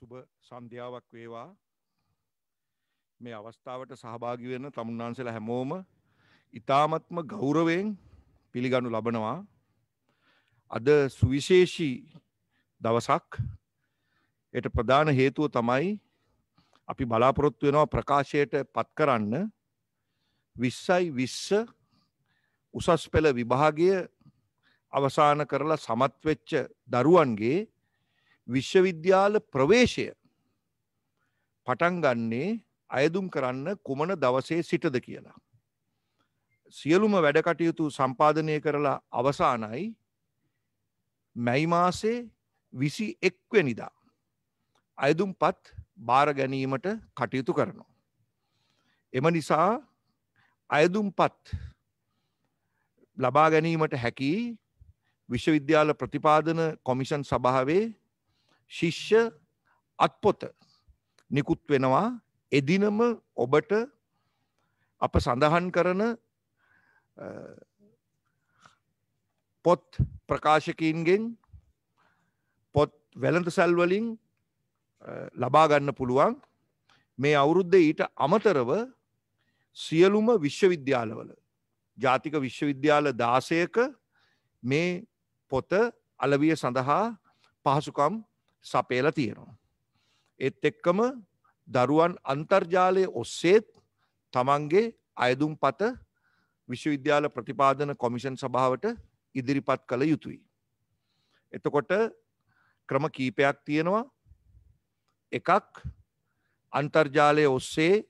සුබ සන්ධ්‍යාවක් වේවා මේ අවස්ථාවට සහභාගි වෙන තමුන්නාන්සලා හැමෝම ඊ타මත්ම ගෞරවයෙන් පිළිගනු ලබනවා අද සුවිශේෂී දවසක් ඒට ප්‍රධාන හේතුව තමයි අපි බලාපොරොත්තු වෙනවා ප්‍රකාශයට පත් කරන්න 20යි 20 උසස් පෙළ විභාගය අවසාන කරලා සමත් වෙච්ච දරුවන්ගේ විශ්වවිද්‍යාල ප්‍රවේශය පටන් ගන්නේ අයදුම් කරන්න කුමන දවසේ සිටද කියලා. සියලුම වැඩකටයුතු සම්පාධනය කරලා අවසානයි මැයි මාසේ විසි එක්වෙනිදා. අයදුම් පත් බාර ගැනීමට කටයුතු කරනවා. එම නිසා අයදුම් පත් ලබා ගැනීමට හැකි විශ්වවිද්‍යාල ප්‍රතිපාදන කොමිෂන් සභාවේ ශිෂ්‍ය අත්පොත නිකුත් වෙනවා එදිනම ඔබට අප සඳහන් කරන පොත් ප්‍රකාශකීන්ගෙන් පොත් වැළඳ සැල්වලින් ලබාගන්න පුළුවන් මේ අවුරුද්ධ ඊට අමතරව සියලුම විශ්වවිද්‍යාලවල ජාතික විශ්වවිද්‍යාල දාසයක මේ පොත අලවිය සඳහා පහසුකම් සපේල තියෙනවා. එත් එක්කම දරුවන් අන්තර්ජාලය ඔස්සේත් තමන්ගේ අයදුම් පත විශ්වවිද්‍යාල ප්‍රතිපාදන කොමිෂන් සභාවට ඉදිරිපත් කළ යුතුයි. එතකොට ක්‍රම කීපයක් තියෙනවා එකක් අන්තර්ජාලය ඔස්සේ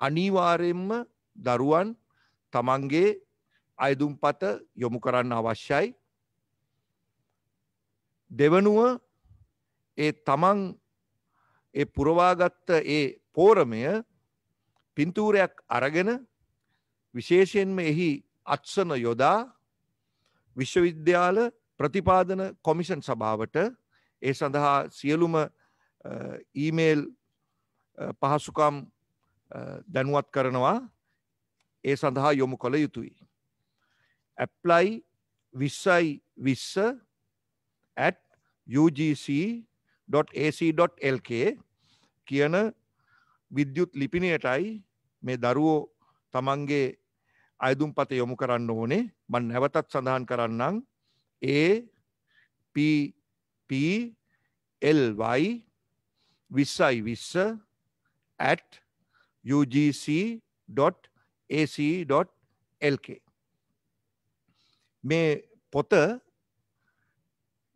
අනිවාරයෙන්ම දරුවන් තමන්ගේ අයදුම්පත යොමු කරන්න අවශ්‍යයි. දෙවනුව ඒ තමන් ඒ පුරවාගත්ත ඒ පෝරමය පින්තූරයක් අරගෙන විශේෂයෙන්ම එහි අත්සන යොදා විශ්වවිද්‍යාල ප්‍රතිපාදන කොමිෂන් සභාවට ඒ සඳහා සියලුම ඊමේල් පහසුකම් දැනුවත් කරනවා ඒ සඳහා යොමු කළ යුතුයි. ඇප්ලයි විස්සයි විස්ස ඇත් UGC .ac.lk කියන විද්‍යුත් ලිපිනයටයි මේ දරුවෝ තමන්ගේ අයදුම්පත යොමු කරන්න ඕනේ මන් නැවතත් සඳහන් කරන්නම් ඒ PPLY විස්සයි විස්ස at ugc.ac.lk මේ පොත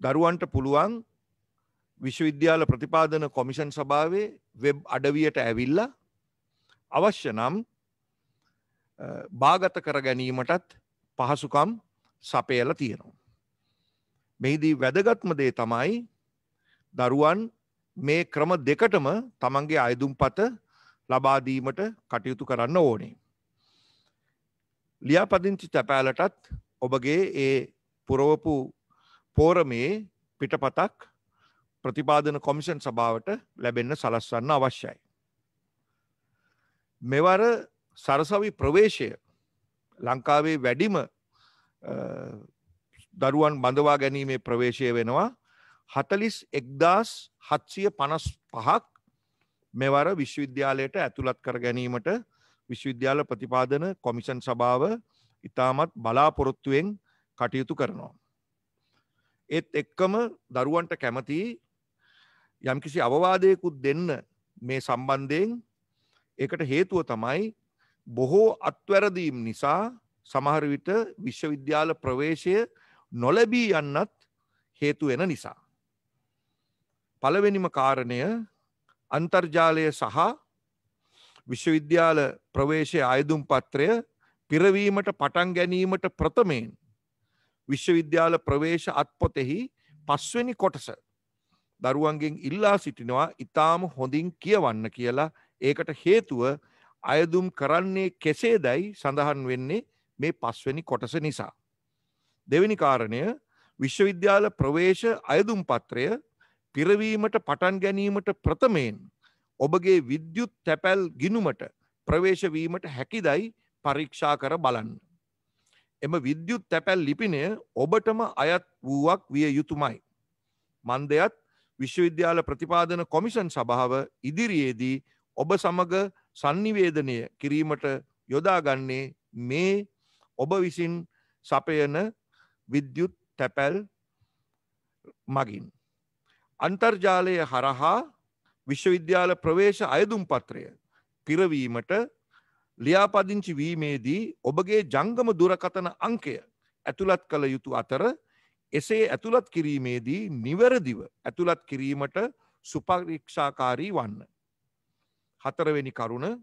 දරුවන්ට පුළුවන් විශ්වවිද්‍යාල ප්‍රතිපාදන කොමිෂන් සභාවේ වෙබ් අඩවියට ඇවිල්ලා අවශ්‍ය නම් භාගත කර ගැනීමටත් පහසුකම් සපයල තියෙනවා. මෙහිදී වැදගත්ම දේ තමයි දරුවන් මේ ක්‍රම දෙකටම තමන්ගේ අයදුම් පත ලබාදීමට කටයුතු කරන්න ඕනේ. ලියාපදිංචි තැපෑලටත් ඔබගේ ඒ පුරවපු පෝරමේ පිටපතක් ප්‍රතිපාදන කොමිෂන් සභාවට ලැබෙන්න සලස්වන්න අවශ්‍යයි. මෙවර සරසවි ප්‍රවේශය ලංකාවේ වැඩිම දරුවන් බඳවා ගැනීමේ ප්‍රවේශය වෙනවා හතලිස් එක්දස් හත්සිය පනස් පහක් මෙවර විශ්වවිද්‍යාලයට ඇතුළත් කර ගැනීමට විශ්වවිද්‍යාල ප්‍රතිපාදන කොමිෂන් සභාව ඉතාමත් බලාපොරොත්තුවෙන් කටයුතු කරනවා. ඒත් එක්කම දරුවන්ට කැමති යම්කිසි අවවාදයකුත් දෙන්න මේ සම්බන්ධයෙන් එකට හේතුව තමයි බොහෝ අත්වැරදීම් නිසා සමහර විට විශ්වවිද්‍යාල ප්‍රවේශය නොලැබී යන්නත් හේතු වෙන නිසා. පළවෙනිම කාරණය අන්තර්ජාලය සහ විශ්වවිද්‍යාල ප්‍රවේශය අයදුම් පත්‍රය පිරවීමට පටන් ගැනීමට ප්‍රථමයෙන් විශ්වවිද්‍යාල ප්‍රවේශ අත්පොතෙහි පස්වෙනි කොටස දරුවන්ගෙන් ඉල්ලා සිටිනවා ඉතාම හොඳින් කියවන්න කියලා ඒකට හේතුව අයදුම් කරන්නේ කෙසේ දැයි සඳහන් වෙන්නේ මේ පස්වැනි කොටස නිසා. දෙවැනි කාරණය විශ්වවිද්‍යාල ප්‍රවේශ අයදුම් පත්‍රය පිරවීමට පටන් ගැනීමට ප්‍රථමයෙන් ඔබගේ විද්‍යුත් තැපැල් ගිනුමට ප්‍රවේශවීමට හැකිදයි පරීක්ෂා කර බලන්න. එම විද්‍යුත් තැපැල් ලිපිනය ඔබටම අයත් වූවක් විය යුතුමයි. මන්දයත් විශ්වවිද්‍යාල ප්‍රතිපාදන කොමිෂන් සභාව ඉදිරියේදී ඔබ සමග සංනිවේදනය කිරීමට යොදාගන්නේ මේ ඔබ විසින් සපයන විද්‍යුත් තැපැල් මගින්. අන්තර්ජාලය හරහා විශ්වවිද්‍යාල ප්‍රවේශ අයදුම් පත්‍රය පිරවීමට ලියාපදිංචි වීමේදී ඔබගේ ජංගම දුරකතන අංකය ඇතුළත් කළ යුතු අතර එසේ ඇතුළත් කිරීමේදී නිවැරදිව ඇතුළත් කිරීමට සුපරීක්ෂාකාරී වන්න. හතරවෙනි කරුණ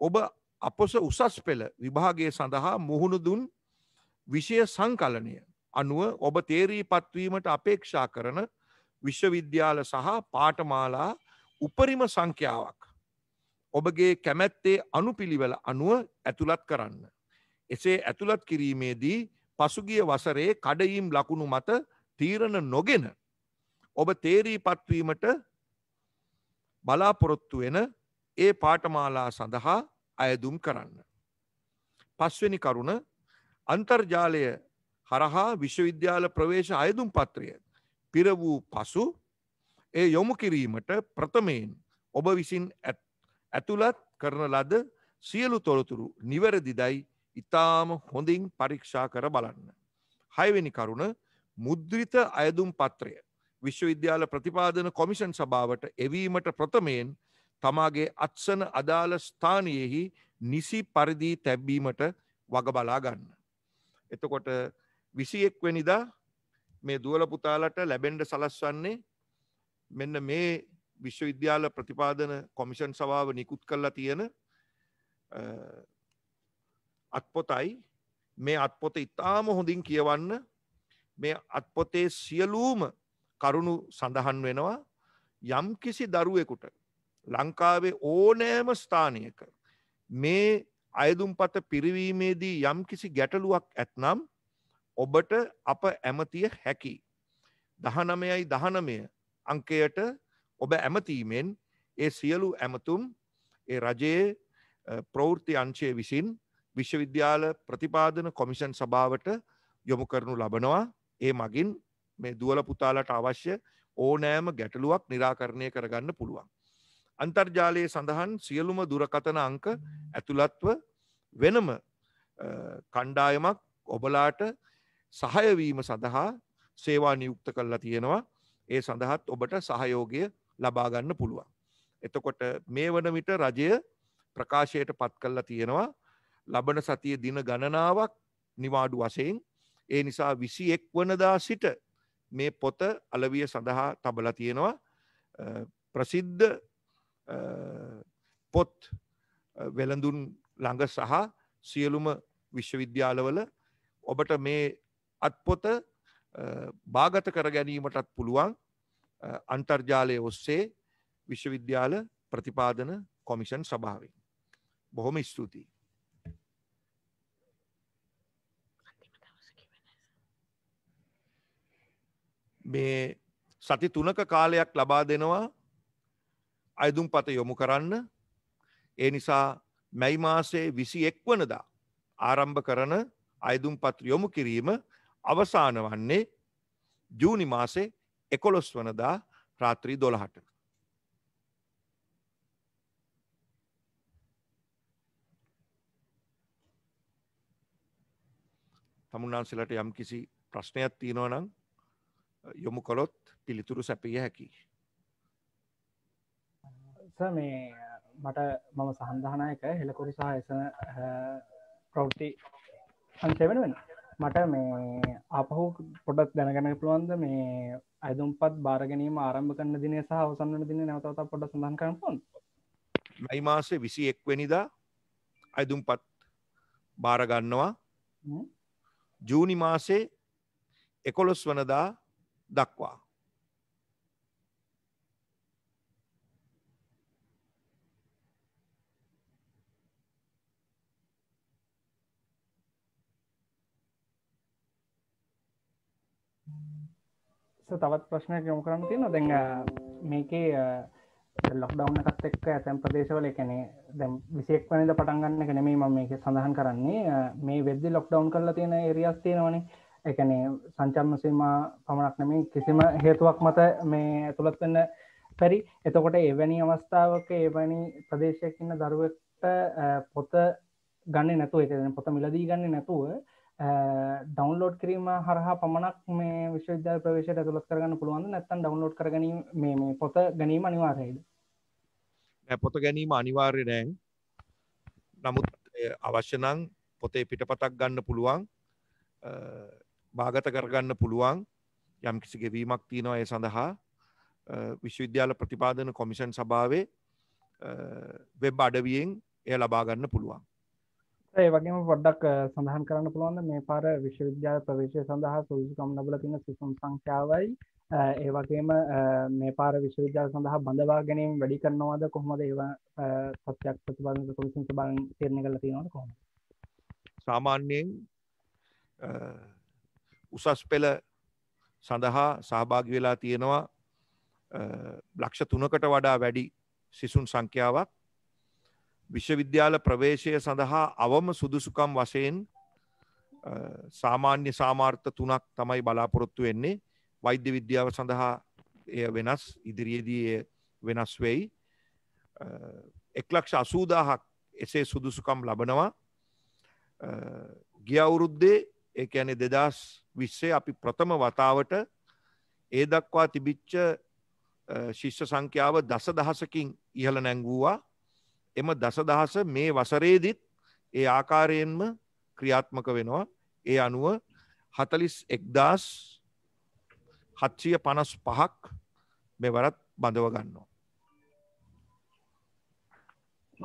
ඔබ අපොස උසස් පෙළ විභාගය සඳහා මුහුණු දුන් විෂය සංකලනය අනුව ඔබ තේරී පත්වීමට අපේක්ෂා කරන විශ්වවිද්‍යාල සහ පාටමාලා උපරිම සංඛ්‍යාවක් ඔබගේ කැමැත්තේ අනුපිළිවෙල අනුව ඇතුළත් කරන්න. එසේ ඇතුළත් කිරීමේදී පසුගිය වසරේ කඩයිම් ලකුණු මත තීරණ නොගෙන ඔබ තේරී පත්වීමට බලාපොරොත්තු වෙන ඒ පාටමාලා සඳහා අයදුම් කරන්න. පස්වෙනි කරුණ අන්තර්ජාලය හරහා විශ්වවිද්‍යාල ප්‍රවේශ අයදුම් පත්‍රය පිර වූ පසු ඒ යොමු කිරීමට ප්‍රථමයෙන් ඔබ විසින් ඇතුළත් කරන ලද සියලු තොරතුරු නිවැරදිදයි ඉතාම හොඳින් පරීක්ෂා කර බලන්න. හයවෙනි කරුණ මුද්‍රිත අයදුම් පත්‍රය විශ්වවිද්‍යාල ප්‍රතිපාදන කොමිෂන් සභාවට එවීමට ප්‍රථමයෙන් තමාගේ අත්සන අදාළ ස්ථානයෙහි නිසි පරිදි තැබ්බීමට වග බලා ගන්න. එතකොට විසි එක්වැනිදා මේ දුවල පුතාලට ලැබෙන්ඩ සලස්වන්නේ මෙන්න මේ විශ්වවිද්‍යාල ප්‍රතිපාදන කොමිෂන් සභාව නිකුත් කරලා තියෙන අත්පොතයි මේ අත්පොත ඉතාම හොඳින් කියවන්න මේ අත්පොතේ සියලූම කරුණු සඳහන් වෙනවා යම් කිසි දරුවෙකුට ලංකාවේ ඕනෑම ස්ථානයක මේ අයදුම්පත පිරිවීමේදී යම් කිසි ගැටලුවක් ඇත්නම් ඔබට අප ඇමතිය හැකි. දහනමයයි දහනමය අංකයට ඔබ ඇමතීමෙන් ඒ සියලු ඇමතුම් ඒ රජයේ ප්‍රෞෘති අංශය විසින් විශ්වවිද්‍යාල ප්‍රතිපාදන කොමිෂන් සභාවට යොමු කරනු ලබනවා ඒ මගින් මේ දුවල පුතාලට අවශ්‍ය ඕනෑම ගැටලුවක් නිරාකරණය කරගන්න පුළුවන්. අන්තර්ජාලයේ සඳහන් සියලුම දුරකතන අංක ඇතුළත්ව වෙනම කණ්ඩායමක් ඔබලාට සහයවීම සඳහා සේවා නියුක්ත කරලා තියෙනවා ඒ සඳහත් ඔබට සහයෝගය ලබාගන්න පුළුවන්. එතකොට මේ වන විට රජය ප්‍රකාශයට පත් කල්ලා තියෙනවා ලබන සතිය දින ගණනාවක් නිවාඩු වශයෙන් ඒ නිසා විසි එක් වනදා සිට මේ පොත අලවිය සඳහා තබල තියෙනවා ප්‍රසිද්ධ පොත් වෙළඳුන් ළඟ සහ සියලුම විශ්වවිද්‍යාලවල ඔබට මේ අත්පොත භාගත කර ගැනීමටත් පුළුවන් අන්තර්ජාලය ඔස්සේ විශ්වවිද්‍යාල ප්‍රතිපාදන කොමිෂන් සභාවෙන් බොහොම ස්තුතියි මේ සති තුනක කාලයක් ලබා දෙනවා අයදුම්පත යොමු කරන්න ඒ නිසා මැයි මාසේ විසි එක් වනදා ආරම්භ කරන අයදුම්පත් යොමු කිරීම අවසාන වන්නේ ජූනි මාසේ එකොළොස් වනදා රාත්‍රී දොළහට. තමුන්නාන්සලට යම් කිසි ප්‍රශ්නයක් තියෙනවා නම් යොමු කොළොත් පිළිතුරු සැපිය හැකි මේ මට මම සහන්ධානයක හෙළකොරි සහ එසන ප්‍රෞ්ති අන්සෙවෙන වෙන මට මේ අපහු පොඩක් දැනගැන පුළුවන්ද මේ අයිදුම්පත් භාරගැනීම ආරම්භ කරන්න දින සහ අවසන්න දින නැවතත් පොඩ සඳන් කරන පොන් මයි මාසේ විසි එක්වනිදා අයිදුම්පත් භාරගන්නවා ජූනි මාසේ එකොළොස් වනදා දක්වා. තවත් ප්‍රශ්නයක් යොමු කරන්න තියෙනවා දැන් මේකේ ලොක්ඩවන එකත් එක්ක ඇතැම් ප්‍රදේශවල එකනේ දැම් විසෙක් වනිද පටන්ගන්න එක නෙමේ ම මේක සඳහන් කරන්නේ මේ වෙද්දි ලොක්ඩවන් කරලා තියෙන එරියස් තියෙනවනේ එකනේ සංචම්ම සීමා පමණක් නමේ කිසිම හේතුවක් මත මේ ඇතුළත් වන්න පැරි එතකොට එවැනි අවස්ථාවක එවැනි ප්‍රදේශයකින්න දරුවෙක්ට පොත ගන්න නැතුව එකන පොත මිලදී ගන්න නැතුව ඩවන්ලෝඩ් කිරීම හරහා පමණක් මේ විශ්වවිද්‍යාල ප්‍රවේශ ඇතුළත් කරගන්න පුළුවන් නැත්තන් ඩවන්ලෝඩ් කරගනීම මේ පොත ගැනීම අනිවාර්යයිද පොත ගැනීම අනිවාර්ය නෑන් නමුත් අවශ්‍යනං පොතේ පිටපතක් ගන්න පුළුවන් භාගත කරගන්න පුළුවන් යම් කිසි ගෙවීමක් තියෙනවා ඒ සඳහා විශ්වවිද්‍යාල ප්‍රතිපාදන කොමිෂන් සභාවේ වෙබ් අඩවියෙන් එය ලබාගන්න පුළුවන් ඒ වගේම පොඩ්ඩක් සඳහන් කරන්න පුළුවන්ද මේ පාර විශ්වවිද්‍යාල ප්‍රවේශය සඳහා සූසිකම් ලබල තින සිසුම් සංඛ්‍යාවයි ඒ වගේම මේ පාර විශ්වවිද්‍යාල සඳහා බඳවා ගැනීම වැඩි කරනවාද කොහොමද ඒවා සත්‍යයක් ප්‍රතිබන්ධ කොමිසන් සභාවෙන් තීරණය කරලා තියෙනවද කොහොමද සාමාන්‍යයෙන් උසස් පෙළ සඳහා සහභාගි වෙලා තියෙනවා ලක්ෂ තුනකට වඩා වැඩි සිසුන් සංඛ්‍යාවක් විශ්වවිද්‍යාල ප්‍රවේශය සඳහා අවම සුදුසුකම් වශයෙන් සාමාන්‍ය සාමාර්ථ තුනක් තමයි බලාපොරොත්තු වෙන්නේ වෛද්‍ය විද්‍යාව සඳහා එය වෙනස් ඉදිරියේදී වෙනස් වෙයි එක්ලක්ෂ අසූදාහක් එසේ සුදුසුකම් ලබනවා ගිය අවුරුද්දේ ඒ ඇන දෙදස් විස්සේ අපි ප්‍රථම වතාවට ඒ දක්වා තිබිච්ච ශිෂ්‍ය සංඛ්‍යාව දස දහසකින් ඉහළ නැංගූවා එම දසදහස මේ වසරේදිත් ඒ ආකාරයෙන්ම ක්‍රියාත්මක වෙනවා ඒ අනුව හතලිස් එක්දස් හත්සිය පනස් පහක් මෙවරත් බඳව ගන්නවා.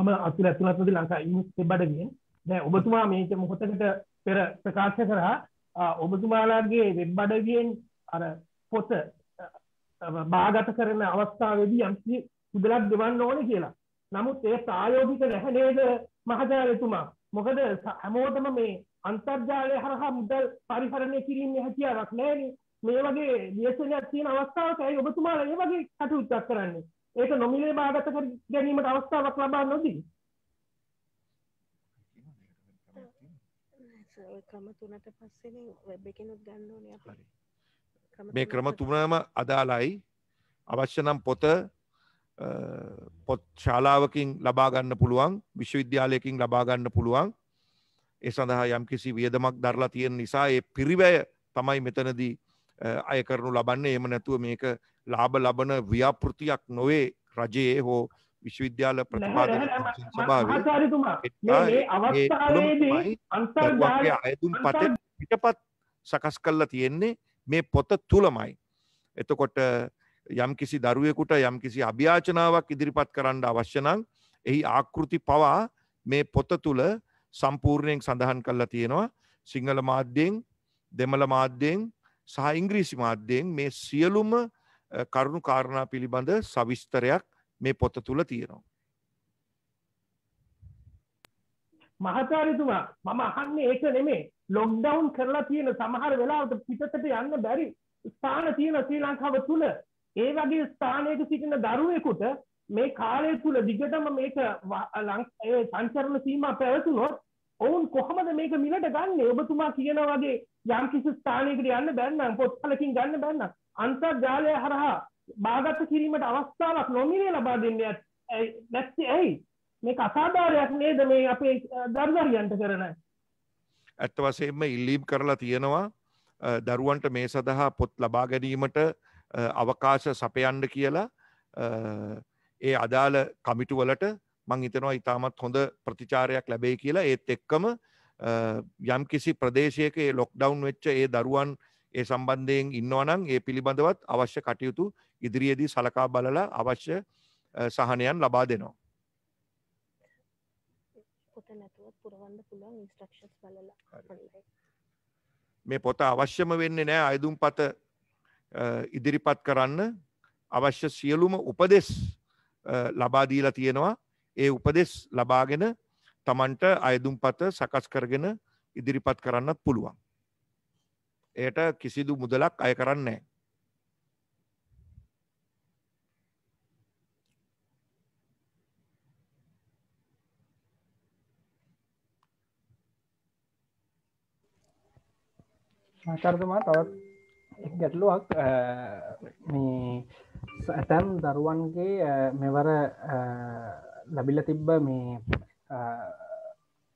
මම අතුල ඇතුළත්ද ලංකා ඉස් බඩගෙන් දැ ඔබතුමා මේච මොහොතකට පෙර ප්‍රකාශ කරා ඔබතුමාලාගේ වෙබ් අඩවියෙන් අර පොත බාගත කරන අවස්ථාවේදී යම්සි උදලක් දෙවන්න ඕන කියලා නමුත් ඒ ප්‍රායෝගික නැහැනේද මහජාලතුමා මොකද හැමෝටම මේ අන්තර්ජාලය හරහා මුදල් පරිහරණය කිරීමේ හැකියාවක් නෑන මේ වගේ දේශනයක් තියෙන අවස්ථාවක ඇයි ඔබතුමාලා ඒ වගේ කටයුත්තක් කරන්නේ ඒක නොමිලේ බාගත කර ගැනීමට අවස්ථාවක් ලබා නොදී ක්‍රම තුනට පස්සෙන වෙබ් එකනුත් ගන්න ඕන හරි මේ ක්‍රම තුනම අදාළයි අවශ්‍ය නම් පොත පොත් ශාලාවකින් ලබා ගන්න පුළුවන් විශ්වවිද්‍යාලයකින් ලබා ගන්න පුළුවන් ඒ සඳහා යම් කිසි වියදමක් දරලා තියෙන නිසා ඒ පිරිවැය තමයි මෙතනදී අය කරනු ලබන්නේ එහෙම නැතුව මේක ලාභ ලබන ව්‍යාපෘතියක් නොවේ රජයේ හෝ විශ්වවිද්‍යාල ප්‍රතිපාදන සභාවේ අන්තර්ජාලයේ අයදුම් පතේ පිටපත් සකස් කරලා තියෙන්නේ මේ පොත තුලමයි. එතකොට යම්කිසි දරුවෙකුට යම්කිසි අභ්‍යාචනාවක් ඉදිරිපත් කරන්න අවශ්‍ය නම් එහි ආකෘති පවා මේ පොත තුල සම්පූර්ණයෙන් සඳහන් කරලා තියෙනවා. සිංහල මාධ්‍යයෙන්, දෙමළ මාධ්‍යයෙන් සහ ඉංග්‍රීසි මාධ්‍යයෙන් මේ සියලුම කරුණු කාරණා පිළිබඳ සවිස්තරයක් මේ පොත තුල තියෙනවා. මහාචාර්යතුමා මම අහන්නේ ඒක නෙමෙයි ලොක්ඩවුන් කරලා තියෙන සමහර වෙලාවට පිටතට යන්න බැරි ස්ථාන තියෙන ශ්‍රී ලංකාව තුල ඒ වගේ ස්ථානයක සිටින දරුවෙකුට මේ කාලය තුල දිගටම මේක සංචරණ සීමා පැවතුනොත් ඔවුන් කොහොමද මේක මිලට ගන්න ඔබතුමා කියන වගේ යම් කිසි ස්ථානයකට යන්න බැන්නම් පොත්පලකින් ගන්න බැන්නම් අන්තර්ජාලය හරහා බාගත කිරීමට අවස්ථාවක් නොමිනේ ලබා දෙන්න නැත්තේ ඇයි මේ අසාධාරයක් නේද මේ අපේ දර්දරියන්ට කරන ඇත්ත වසයෙන්ම ඉල්ලීම් කරලා තියෙනවා දරුවන්ට මේ සඳහා පොත් ලබා ගැනීමට අවකාශ සපයන්ඩ කියලා ඒ අදාළ කමිටු වලට මං හිතනවා ඉතාමත් හොඳ ප්‍රතිචාරයක් ලැබේ කියලා ඒත් එක්කම යම් කිසි ප්‍රදේශයක ලොක්ඩවන් වෙච්ච ඒ දරුවන් ඒ සම්බන්ධයෙන් ඉන්නවනම් ඒ පිළිබඳවත් අවශ්‍ය කටයුතු ඉදිරියේදී සලකා බලලා අවශ්‍ය සහනයන් ලබා දෙනවා. මේ පොත අවශ්‍යම වෙන්නේ නෑ අයදුම් පත ඉදිරිපත් කරන්න අවශ්‍ය සියලුම උපදෙස් ලබා දීලා තියෙනවා ඒ උපදෙස් ලබාගෙන තමන්ට අයදුම් පත සකස් කරගෙන ඉදිරිපත් කරන්නත් පුළුවන්. එයට කිසිදු මුදලක් අය කරන්නේ ආචාර්යතුමා තවත් ගැටලුවක් මේ ඇතැම් දරුවන්ගේ මෙවර ලැබිල තිබ්බ මේ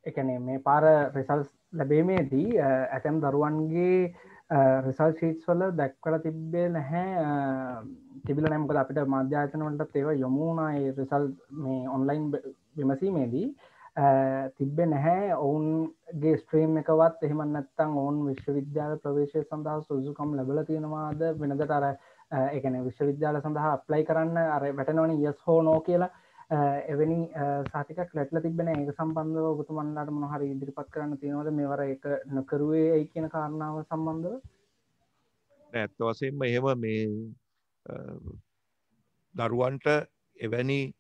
එකනේ මේ පාර රිසල්ස් ලැබීමේදී ඇතැම් දරුවන්ගේ රිසල් ශීට්ස් වල දැක්වල තිබ්බේ නැහැ තිබිල නැමකද අපිට මධ්‍යාතනවලට ඒව යොමුණයි රිසල් මේ ඔන්ලයින් විමසීමේදී තිබ්බෙ නැහැ ඔවුන්ගේ ස්ට්‍රීම් එකවත් එහෙම නැත්තං ඔවුන් විශ්වවිද්‍යාල ප්‍රවේශය සඳහා සුසුකම් ලබල තියෙනවාද වෙනදට අර එකන විශ්වවිද්‍යාල සඳහා ප්ලයි කරන්න අර වැටනවන යස් හෝ නෝ කියලා එවැනි සාතිකක් ලැටල තිබෙන ඒක සම්බන්ධව ඔබතුමන්ලාට මොහර ඉදිරිපත් කරන්න තියෙනවද මේවර එක නොකරුවේ ඇයි කියන කාරණාව සම්බන්ධව ඇත්ත වසයෙන්ම එහෙම මේ දරුවන්ට එවැනි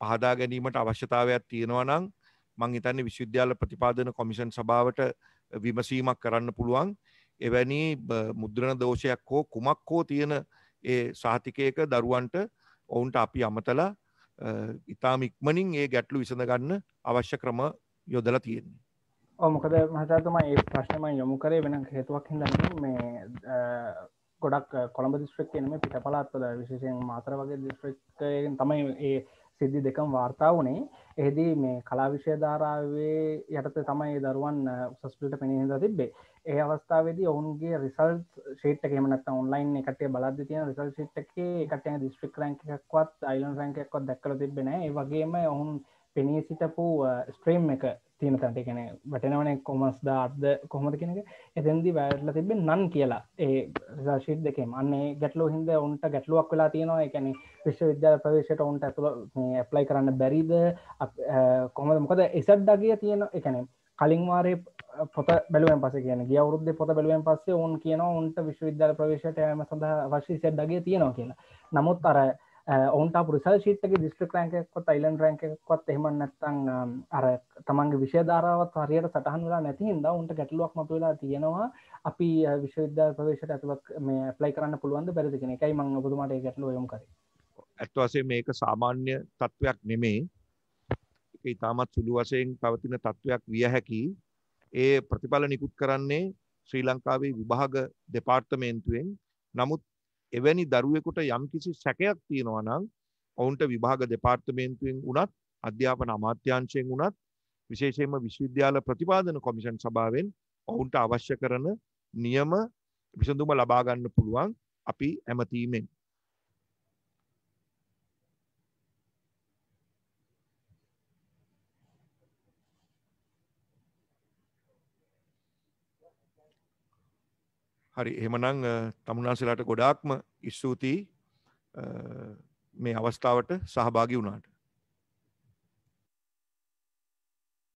පහදා ගැනීමට අවශ්‍යතාවයක් තියෙනවා නම් මං හිතන්නේ විශ්වවිද්‍යාල ප්‍රතිපාදන කොමිෂන් සභාවට විමසීමක් කරන්න පුළුවන් එවැනි මුද්‍රණ දෝෂයක් හෝ කුමක් හෝ තියෙන ඒ සාතිකයක දරුවන්ට ඔවුන්ට අපි අමතලා ඉතාම ඉක්මනින් ඒ ගැටලු විසඳගන්න අවශ්‍ය ක්‍රම යොදලා තියෙන්නේ ඕමකද මහතාතුම ඒ ප්‍රශ්නම යොමු කරේ වෙන හේතුවක් හිදන්න මේ ගොඩක් කොළඹ දිස්ත්‍රික් එනම පිට පලාත්වල විශෂයෙන් මාතර වගේ දිස්ත්‍රික්යෙන් තමයි ඒ සිද්ධි දෙකම් වාර්තා වනේ එහිදී මේ කලාවිෂය ධාරාවේ යටත තමයි දරුවන් උසස්පිට පෙනහිද තිබේ ඒ අවස්ථාවේදී ඔවුන්ගේ රිසල් ෂේට් කමනත් ඔන්ලයින් එකට බලද තියන රිසල් ශිට්ක එකටන දිස්ට්‍රික් රැන්කක්වත් අයිලන් රැන්කක්වත් දක්කර තිබෙන ඒ වගේම ඔවුන් පෙනී සිටපු ස්ට්‍රීම් එක තියෙන තැන්ට කැන වැටෙනවන කොමස් දාර්ද කොහොමද කෙනක එතැදි වැටල තිබ නන් කියලා ඒ ශීද දෙකම අන්නේ ගැටලු හින්ද ඔන්ට ගැටලුවක් වෙලා තියෙනවා එකැන විශ්ව විද්‍යාල ප්‍රවේශයට ඔන්ට ඇතුළ ඇප්ලයි කරන්න බැරිද කොමද මොකද එසට්ඩගේ තියෙන එකන කලින්වාරය පොත බැලුවෙන් පස කියන ගියවරුද්ද පොත බැලුවෙන් පස්සේ ඔවන් කියන ඔන්ට විශ්වවිද්‍යාල ප්‍රවේශයට යම සඳහා වශී සෙට්ඩගේ තියෙනවා කියලා නමුත් අර ඔවන්ට පුරසල් ශීතක දිස්ට්‍රික් රැකක්වත් අයිලන් රැකක්වත් එහෙම නැත්තං අර තමන්ගේ විශෂධාරාවත් හරියට සටහන් වෙලා නැති හිද උන්ට ගැටලුවක් මතුවෙලා තියෙනවා අපි විශ්වවිද්‍යා ප්‍රවේශයට ඇතුවක් මේ ප්ලයි කරන්න පුළුවන්ද බැරිදි කෙන එකයි මං බතුමට ගැටලු යොම් කර ඇත්වසේ මේක සාමාන්‍ය තත්ත්වයක් නෙමේ එක ඉතාමත් සුළු වසයෙන් පවතින තත්ත්වයක් විය හැකි ඒ ප්‍රතිඵල නිකුත් කරන්නේ ශ්‍රී ලංකාවේ විභාග දෙපාර්තමේන්තුවෙන් නමුත් එවැනි දරුවෙකුට යම්කිසි සැකයක් තියෙනවා නම් ඔවුන්ට විභාග දෙපාර්තමේන්තුවෙන් වුණත් අධ්‍යාපන අමාත්‍යාංශයෙන් වුණත් විශේෂයෙන්ම විශ්වවිද්‍යාල ප්‍රතිපාදන කොමිෂන් සභාවෙන් ඔවුන්ට අවශ්‍ය කරන නියම විසඳුම ලබා ගන්න පුළුවන් අපි ඇමතීමෙන් හරි එහෙමනං තමුණන්සලාට ගොඩාක්ම ස්තුතියි මේ අවස්ථාවට සහභාගි වුණාට